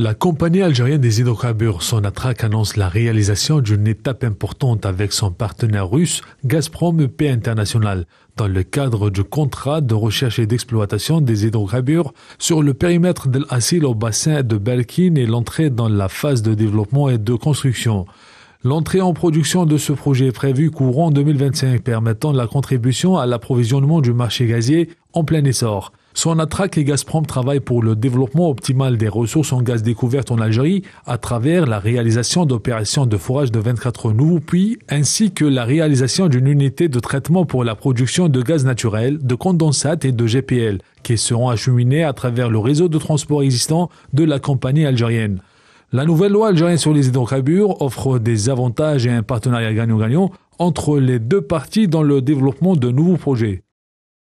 La compagnie algérienne des hydrocarbures Sonatrach annonce la réalisation d'une étape importante avec son partenaire russe Gazprom EP International dans le cadre du contrat de recherche et d'exploitation des hydrocarbures sur le périmètre de l'Assil au bassin de Belkine et l'entrée dans la phase de développement et de construction. L'entrée en production de ce projet est prévue courant 2025, permettant la contribution à l'approvisionnement du marché gazier en plein essor. SonATRAC et Gazprom travaillent pour le développement optimal des ressources en gaz découvertes en Algérie à travers la réalisation d'opérations de forage de 24 nouveaux puits ainsi que la réalisation d'une unité de traitement pour la production de gaz naturel, de condensate et de GPL qui seront acheminés à travers le réseau de transport existant de la compagnie algérienne. La nouvelle loi algérienne sur les hydrocarbures offre des avantages et un partenariat gagnant-gagnant entre les deux parties dans le développement de nouveaux projets.